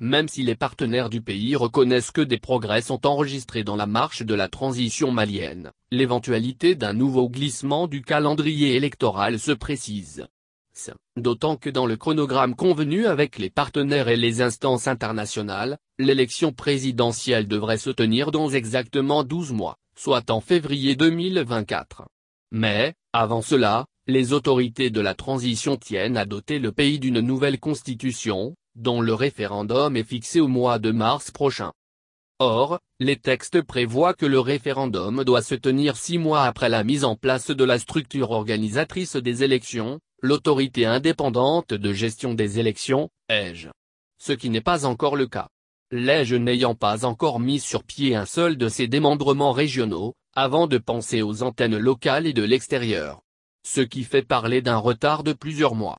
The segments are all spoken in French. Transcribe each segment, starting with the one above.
Même si les partenaires du pays reconnaissent que des progrès sont enregistrés dans la marche de la transition malienne, l'éventualité d'un nouveau glissement du calendrier électoral se précise. D'autant que dans le chronogramme convenu avec les partenaires et les instances internationales, l'élection présidentielle devrait se tenir dans exactement 12 mois, soit en février 2024. Mais, avant cela, les autorités de la transition tiennent à doter le pays d'une nouvelle constitution, dont le référendum est fixé au mois de mars prochain. Or, les textes prévoient que le référendum doit se tenir six mois après la mise en place de la structure organisatrice des élections, l'autorité indépendante de gestion des élections, EJE. Ce qui n'est pas encore le cas. L'EJE n'ayant pas encore mis sur pied un seul de ses démembrements régionaux, avant de penser aux antennes locales et de l'extérieur. Ce qui fait parler d'un retard de plusieurs mois.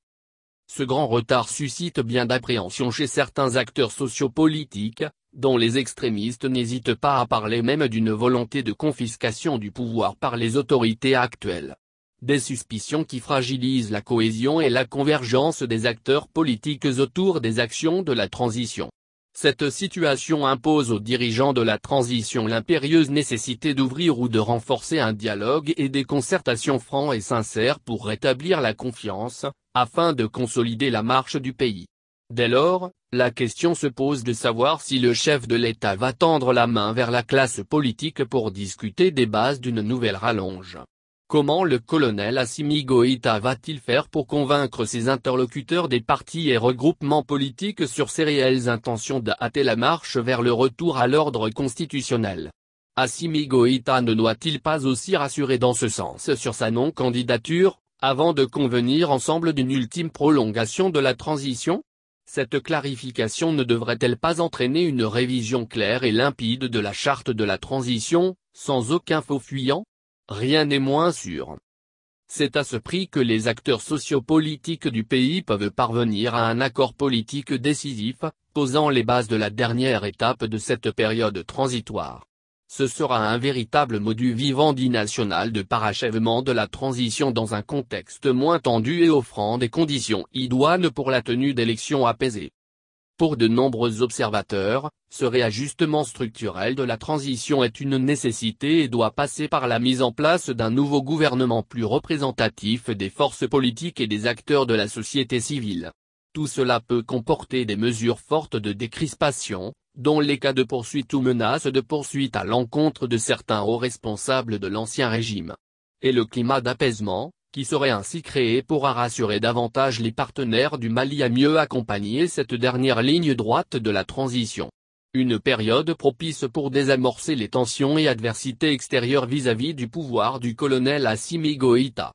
Ce grand retard suscite bien d'appréhension chez certains acteurs sociopolitiques, dont les extrémistes n'hésitent pas à parler même d'une volonté de confiscation du pouvoir par les autorités actuelles. Des suspicions qui fragilisent la cohésion et la convergence des acteurs politiques autour des actions de la transition. Cette situation impose aux dirigeants de la transition l'impérieuse nécessité d'ouvrir ou de renforcer un dialogue et des concertations francs et sincères pour rétablir la confiance, afin de consolider la marche du pays. Dès lors, la question se pose de savoir si le chef de l'État va tendre la main vers la classe politique pour discuter des bases d'une nouvelle rallonge. Comment le colonel Assimi Goïta va-t-il faire pour convaincre ses interlocuteurs des partis et regroupements politiques sur ses réelles intentions d'hâter la marche vers le retour à l'ordre constitutionnel Assimi Goïta ne doit-il pas aussi rassurer dans ce sens sur sa non-candidature avant de convenir ensemble d'une ultime prolongation de la transition Cette clarification ne devrait-elle pas entraîner une révision claire et limpide de la charte de la transition, sans aucun faux fuyant Rien n'est moins sûr. C'est à ce prix que les acteurs sociopolitiques du pays peuvent parvenir à un accord politique décisif, posant les bases de la dernière étape de cette période transitoire. Ce sera un véritable vivant vivendi national de parachèvement de la transition dans un contexte moins tendu et offrant des conditions idoines pour la tenue d'élections apaisées. Pour de nombreux observateurs, ce réajustement structurel de la transition est une nécessité et doit passer par la mise en place d'un nouveau gouvernement plus représentatif des forces politiques et des acteurs de la société civile. Tout cela peut comporter des mesures fortes de décrispation, dont les cas de poursuite ou menaces de poursuite à l'encontre de certains hauts responsables de l'ancien régime. Et le climat d'apaisement, qui serait ainsi créé pourra rassurer davantage les partenaires du Mali à mieux accompagner cette dernière ligne droite de la transition. Une période propice pour désamorcer les tensions et adversités extérieures vis-à-vis -vis du pouvoir du colonel Assimi Goïta.